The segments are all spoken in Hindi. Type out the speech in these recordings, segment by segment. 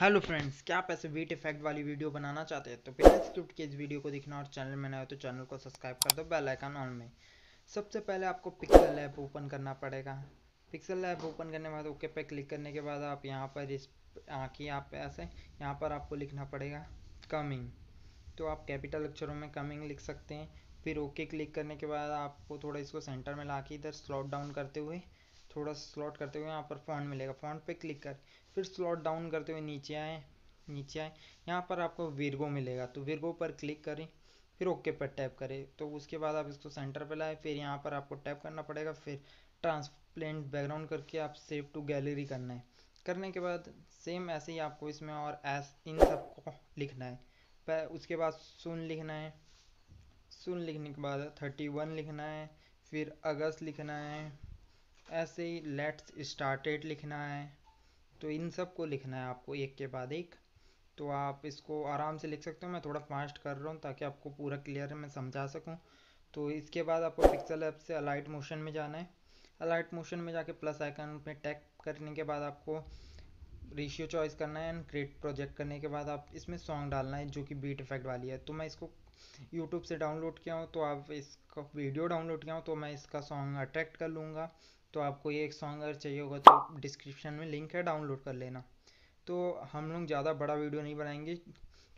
हेलो फ्रेंड्स क्या आप ऐसे वेट इफेक्ट वाली वीडियो बनाना चाहते हैं तो बिना स्क्रिप्ट के इस वीडियो को देखना और चैनल में नए हो तो चैनल को सब्सक्राइब कर दो बेल आइकन ऑन में सबसे पहले आपको पिक्सल ऐप ओपन करना पड़ेगा पिक्सल ऐप ओपन करने के बाद ओके पे क्लिक करने के बाद आप यहाँ पर इस आँखी आप ऐसे यहाँ पर आपको लिखना पड़ेगा कमिंग तो आप कैपिटल अक्षरों में कमिंग लिख सकते हैं फिर ओके क्लिक करने के बाद आपको थोड़ा इसको सेंटर में ला के इधर स्लॉट डाउन करते हुए थोड़ा स्लॉट करते हुए यहाँ पर फॉन्ट मिलेगा फॉन्ट पे क्लिक कर फिर स्लॉट डाउन करते हुए नीचे आए नीचे आए यहाँ पर आपको वीरगो मिलेगा तो वीरगो पर क्लिक करें फिर ओके पर टैप करें तो उसके बाद आप इसको सेंटर पर लाए फिर यहाँ पर आपको टैप करना पड़ेगा फिर ट्रांसप्लेंट बैकग्राउंड करके आप सेव टू गैलरी करना है करने के बाद सेम ऐसे ही आपको इसमें और एस इन सब को लिखना है उसके बाद सुन लिखना है सुन लिखने के बाद थर्टी वन लिखना है फिर अगस्त लिखना है ऐसे ही लेट्स स्टार्टेड लिखना है तो इन सब को लिखना है आपको एक के बाद एक तो आप इसको आराम से लिख सकते हो मैं थोड़ा फास्ट कर रहा हूँ ताकि आपको पूरा क्लियर मैं समझा सकूँ तो इसके बाद आपको पिक्सल ऐप से अलाइट मोशन में जाना है अलाइट मोशन में जाके प्लस आइकन में टैप करने के बाद आपको रेशियो चॉइस करना है एंड क्रिएट प्रोजेक्ट करने के बाद आप इसमें सॉन्ग डालना है जो कि बीट इफेक्ट वाली है तो मैं इसको यूट्यूब से डाउनलोड किया हूँ तो आप इसका वीडियो डाउनलोड किया हूँ तो मैं इसका सॉन्ग अट्रैक्ट कर लूँगा तो आपको ये एक सॉन्ग अगर चाहिए होगा तो डिस्क्रिप्शन में लिंक है डाउनलोड कर लेना तो हम लोग ज़्यादा बड़ा वीडियो नहीं बनाएंगे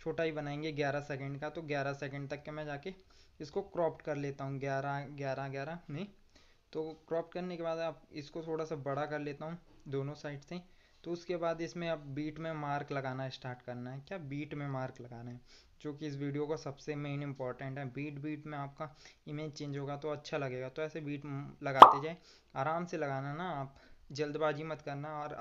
छोटा ही बनाएंगे ग्यारह सेकेंड का तो ग्यारह सेकेंड तक के मैं जाके इसको क्रॉप कर लेता हूँ ग्यारह ग्यारह ग्यारह में तो क्रॉप करने के बाद आप इसको थोड़ा सा बड़ा कर लेता हूँ दोनों साइड से तो उसके बाद इसमें आप बीट में मार्क लगाना स्टार्ट करना है क्या बीट में मार्क लगाना है जो कि इस वीडियो का सबसे मेन इंपॉर्टेंट है बीट बीट में आपका इमेज चेंज होगा तो अच्छा लगेगा तो ऐसे बीट लगाते जाए आराम से लगाना ना आप जल्दबाजी मत करना और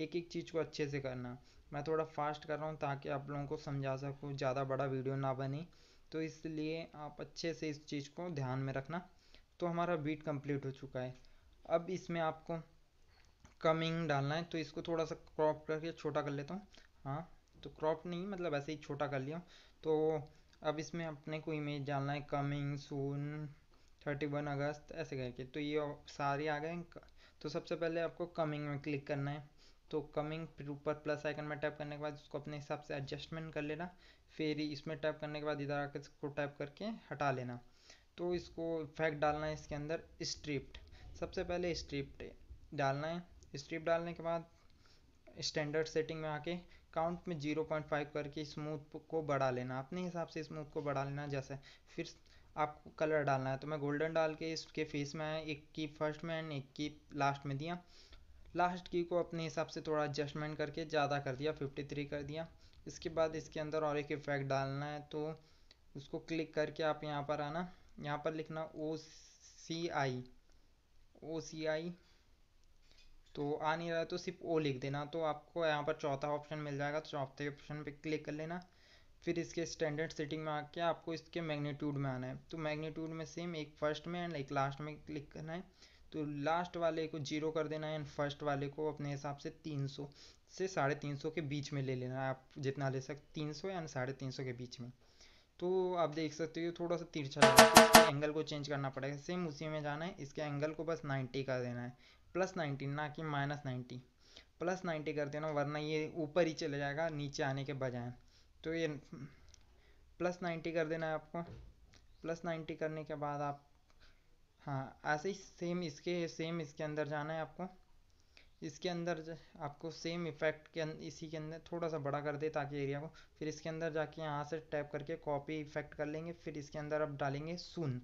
एक एक चीज़ को अच्छे से करना मैं थोड़ा फास्ट कर रहा हूँ ताकि आप लोगों को समझा सकूँ ज़्यादा बड़ा वीडियो ना बने तो इसलिए आप अच्छे से इस चीज़ को ध्यान में रखना तो हमारा बीट कंप्लीट हो चुका है अब इसमें आपको कमिंग डालना है तो इसको थोड़ा सा क्रॉप करके छोटा कर लेता हूँ हाँ तो क्रॉप नहीं मतलब ऐसे ही छोटा कर लिया तो अब इसमें अपने को इमेज डालना है कमिंग सून थर्टी वन अगस्त ऐसे करके तो ये सारे आ गए तो सबसे पहले आपको कमिंग में क्लिक करना है तो कमिंग ऊपर प्लस आइकन में टैप करने के बाद उसको अपने हिसाब से एडजस्टमेंट कर लेना फिर इसमें टैप करने के बाद इधर आकर इसको टैप करके हटा लेना तो इसको इफेक्ट डालना है इसके अंदर स्ट्रिप्ट सबसे पहले स्ट्रिप्ट डालना है स्ट्रिप्ट डालने के बाद स्टैंडर्ड सेटिंग में आके काउंट में जीरो पॉइंट फाइव करके स्मूथ को बढ़ा लेना अपने हिसाब से स्मूथ को बढ़ा लेना जैसे फिर आपको कलर डालना है तो मैं गोल्डन डाल के इसके फेस में एक की फर्स्ट में एंड एक की लास्ट में दिया लास्ट की को अपने हिसाब से थोड़ा एडजस्टमेंट करके ज़्यादा कर दिया फिफ्टी थ्री कर दिया इसके बाद इसके अंदर और एक इफेक्ट डालना है तो उसको क्लिक करके आप यहाँ पर आना यहाँ पर लिखना ओ सी आई ओ सी आई तो आ नहीं रहा तो सिर्फ ओ लिख देना तो आपको यहाँ पर चौथा ऑप्शन मिल जाएगा तो चौथे ऑप्शन पे क्लिक कर लेना फिर इसके स्टैंडर्ड सेटिंग में आके आपको इसके मैग्नीट्यूड में आना है तो मैग्नीट्यूड में सेम एक फर्स्ट में एंड एक लास्ट में क्लिक करना है तो लास्ट वाले को जीरो कर देना है एंड फर्स्ट वाले को अपने हिसाब से तीन सौ से साढ़े तीन सौ के बीच में ले लेना है आप जितना ले सकते तीन सौ एंड साढ़े तीन सौ के बीच में तो आप देख सकते हो थोड़ा सा तिरछा एंगल को चेंज करना पड़ेगा सेम उसी में जाना है इसके एंगल को बस 90 कर देना है प्लस नाइन्टी ना कि माइनस नाइन्टी प्लस नाइन्टी कर देना वरना ये ऊपर ही चले जाएगा नीचे आने के बजाय तो ये प्लस नाइन्टी कर देना है आपको प्लस नाइन्टी करने के बाद आप हाँ ऐसे ही सेम इसके सेम इसके अंदर जाना है आपको इसके अंदर आपको सेम इफेक्ट के अं, इसी के अंदर थोड़ा सा बड़ा कर दे ताकि एरिया को फिर इसके अंदर जाके यहाँ से टैप करके कॉपी इफेक्ट कर लेंगे फिर इसके अंदर आप डालेंगे सुन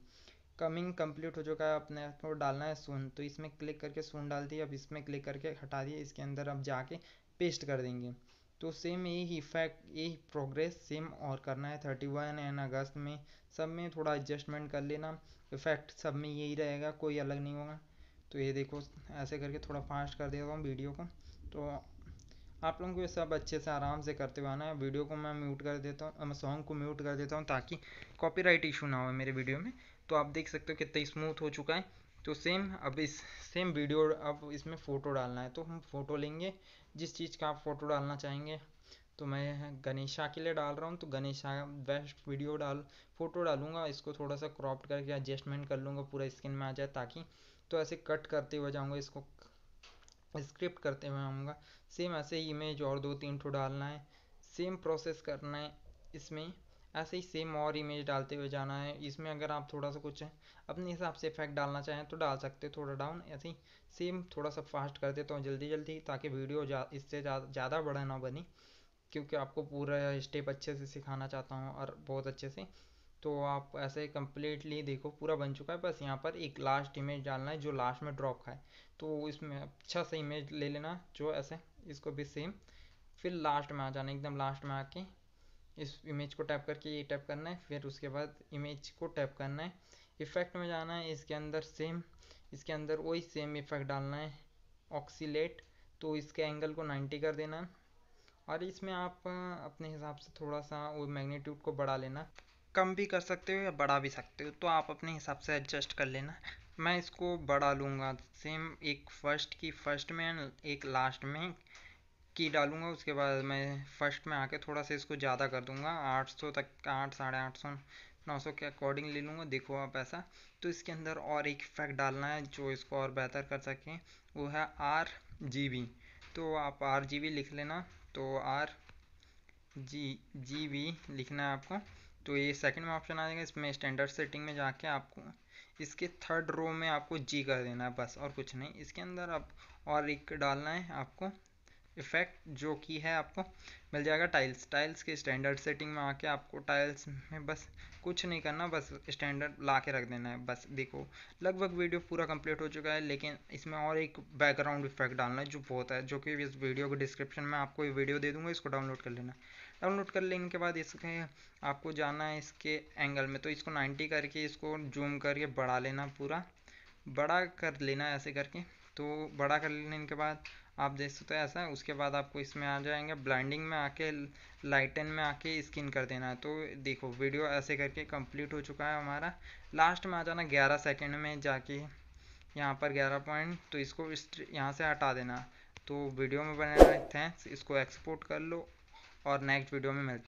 कमिंग कंप्लीट हो चुका है अपने को डालना है सून तो इसमें क्लिक करके सून डाल दिए अब इसमें क्लिक करके हटा दिए इसके अंदर अब जाके पेस्ट कर देंगे तो सेम यही इफेक्ट यही प्रोग्रेस सेम और करना है थर्टी वन एंड अगस्त में सब में थोड़ा एडजस्टमेंट कर लेना इफेक्ट सब में यही रहेगा कोई अलग नहीं होगा तो ये देखो ऐसे करके थोड़ा फास्ट कर देता हूँ वीडियो को तो आप लोगों को ये सब अच्छे से आराम से करते हुए आना है वीडियो को मैं म्यूट कर देता हूँ सॉन्ग को म्यूट कर देता हूँ ताकि कॉपीराइट इशू ना हो मेरे वीडियो में तो आप देख सकते हो कितना स्मूथ हो चुका है तो सेम अब इस सेम वीडियो अब इसमें फ़ोटो डालना है तो हम फ़ोटो लेंगे जिस चीज़ का आप फ़ोटो डालना चाहेंगे तो मैं गणेशा के लिए डाल रहा हूँ तो गणेशा बेस्ट वीडियो डाल फोटो डालूंगा इसको थोड़ा सा क्रॉप करके एडजस्टमेंट कर लूँगा पूरा स्क्रीन में आ जाए ताकि तो ऐसे कट करते हुए जाऊँगा इसको स्क्रिप्ट करते हुए आऊँगा सेम ऐसे इमेज और दो तीन ठो डालना है सेम प्रोसेस करना है इसमें ऐसे ही सेम और इमेज डालते हुए जाना है इसमें अगर आप थोड़ा सा कुछ अपने हिसाब से इफेक्ट डालना चाहें तो डाल सकते हो थोड़ा डाउन ऐसे ही सेम थोड़ा सा फास्ट कर देता हूँ जल्दी जल्दी ताकि वीडियो जा, इससे ज़्यादा जा, बड़ा ना बनी क्योंकि आपको पूरा स्टेप अच्छे से सिखाना चाहता हूँ और बहुत अच्छे से तो आप ऐसे कम्प्लीटली देखो पूरा बन चुका है बस यहाँ पर एक लास्ट इमेज डालना है जो लास्ट में ड्रॉप खाए तो इसमें अच्छा सा इमेज ले लेना जो ऐसे इसको भी सेम फिर लास्ट में आ जाना एकदम लास्ट में आके इस इमेज को टैप करके ये टैप करना है फिर उसके बाद इमेज को टैप करना है इफ़ेक्ट में जाना है इसके अंदर सेम इसके अंदर वही सेम इफ़ेक्ट डालना है ऑक्सीलेट तो इसके एंगल को 90 कर देना और इसमें आप अपने हिसाब से थोड़ा सा वो मैग्नीट्यूड को बढ़ा लेना कम भी कर सकते हो या बढ़ा भी सकते हो तो आप अपने हिसाब से एडजस्ट कर लेना मैं इसको बढ़ा लूँगा सेम एक फर्स्ट की फर्स्ट में एक लास्ट में की डालूँगा उसके बाद मैं फर्स्ट में आके थोड़ा सा इसको ज़्यादा कर दूँगा आठ सौ तक आठ साढ़े आठ सौ नौ सौ के अकॉर्डिंग ले लूँगा देखो आप ऐसा तो इसके अंदर और एक इफेक्ट डालना है जो इसको और बेहतर कर सकें वो है आर जी बी तो आप आर जी बी लिख लेना तो आर जी जी बी लिखना है आपको तो ये सेकंड में ऑप्शन आ जाएगा इसमें स्टैंडर्ड सेटिंग में जाके आपको इसके थर्ड रो में आपको जी कर देना है बस और कुछ नहीं इसके अंदर आप और एक डालना है आपको इफ़ेक्ट जो कि है आपको मिल जाएगा टाइल्स टाइल्स के स्टैंडर्ड सेटिंग में आके आपको टाइल्स में बस कुछ नहीं करना बस स्टैंडर्ड ला के रख देना है बस देखो लगभग वीडियो पूरा कंप्लीट हो चुका है लेकिन इसमें और एक बैकग्राउंड इफेक्ट डालना है जो बहुत है जो कि इस वीडियो के डिस्क्रिप्शन में आपको ये वीडियो दे दूंगा इसको डाउनलोड कर लेना डाउनलोड कर लेने के बाद इसके आपको जाना है इसके एंगल में तो इसको नाइन्टी करके इसको जूम करके बढ़ा लेना पूरा बड़ा कर लेना ऐसे करके तो बड़ा कर लेने के बाद आप देख सकते हो ऐसा है उसके बाद आपको इसमें आ जाएंगे ब्लाइंडिंग में आके लाइटन में आके स्किन कर देना है तो देखो वीडियो ऐसे करके कंप्लीट हो चुका है हमारा लास्ट में आ जाना ग्यारह सेकेंड में जाके यहाँ पर ग्यारह पॉइंट तो इसको इस यहाँ से हटा देना तो वीडियो में बने थैंक्स इसको एक्सपोर्ट कर लो और नेक्स्ट वीडियो में मिलते